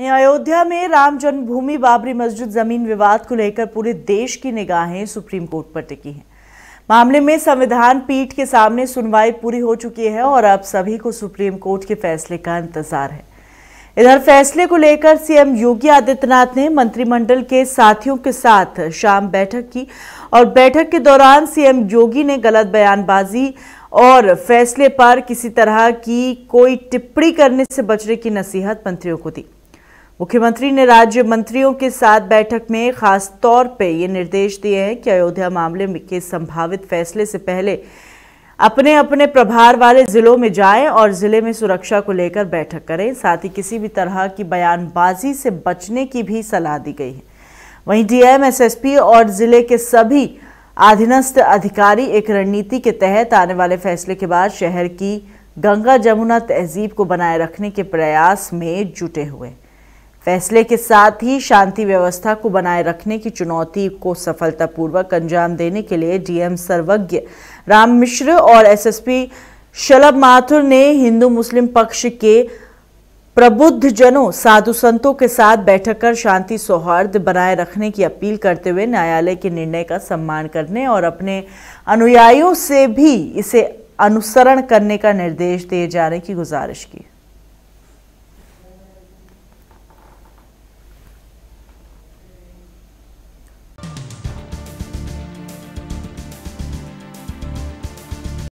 अयोध्या में राम जन्मभूमि बाबरी मस्जिद जमीन विवाद को लेकर पूरे देश की निगाहें सुप्रीम कोर्ट पर टिकी हैं मामले में संविधान पीठ के सामने सुनवाई पूरी हो चुकी है और अब सभी को सुप्रीम कोर्ट के फैसले का इंतजार है इधर फैसले को लेकर सीएम योगी आदित्यनाथ ने मंत्रिमंडल के साथियों के साथ शाम बैठक की और बैठक के दौरान सीएम योगी ने गलत बयानबाजी और फैसले पर किसी तरह की कोई टिप्पणी करने से बचने की नसीहत मंत्रियों को दी मुख्यमंत्री ने राज्य मंत्रियों के साथ बैठक में खास तौर पे ये निर्देश दिए हैं कि अयोध्या मामले में के संभावित फैसले से पहले अपने अपने प्रभार वाले जिलों में जाएं और जिले में सुरक्षा को लेकर बैठक करें साथ ही किसी भी तरह की बयानबाजी से बचने की भी सलाह दी गई है वहीं डीएम एसएसपी और जिले के सभी अधीनस्थ अधिकारी एक रणनीति के तहत आने वाले फैसले के बाद शहर की गंगा जमुना तहजीब को बनाए रखने के प्रयास में जुटे हुए हैं फैसले के साथ ही शांति व्यवस्था को बनाए रखने की चुनौती को सफलतापूर्वक अंजाम देने के लिए डीएम सर्वज्ञ राम मिश्र और एसएसपी शलभ माथुर ने हिंदू मुस्लिम पक्ष के प्रबुद्ध जनों साधु संतों के साथ बैठक कर शांति सौहार्द बनाए रखने की अपील करते हुए न्यायालय के निर्णय का सम्मान करने और अपने अनुयायियों से भी इसे अनुसरण करने का निर्देश दिए जाने की गुजारिश की